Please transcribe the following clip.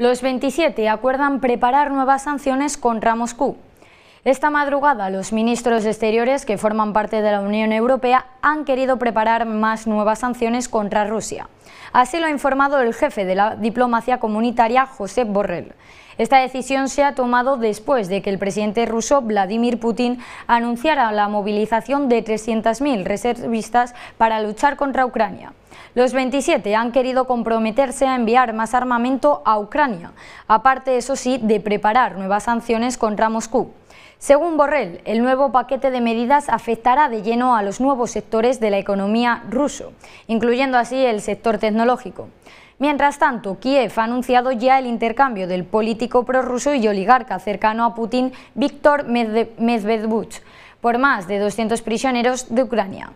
Los 27 acuerdan preparar nuevas sanciones contra Moscú. Esta madrugada, los ministros de Exteriores que forman parte de la Unión Europea han querido preparar más nuevas sanciones contra Rusia. Así lo ha informado el jefe de la diplomacia comunitaria, Josep Borrell. Esta decisión se ha tomado después de que el presidente ruso, Vladimir Putin, anunciara la movilización de 300.000 reservistas para luchar contra Ucrania. Los 27 han querido comprometerse a enviar más armamento a Ucrania, aparte, eso sí, de preparar nuevas sanciones contra Moscú. Según Borrell, el nuevo paquete de medidas afectará de lleno a los nuevos sectores de la economía ruso, incluyendo así el sector tecnológico. Mientras tanto, Kiev ha anunciado ya el intercambio del político prorruso y oligarca cercano a Putin, Víctor Medvedev, por más de 200 prisioneros de Ucrania.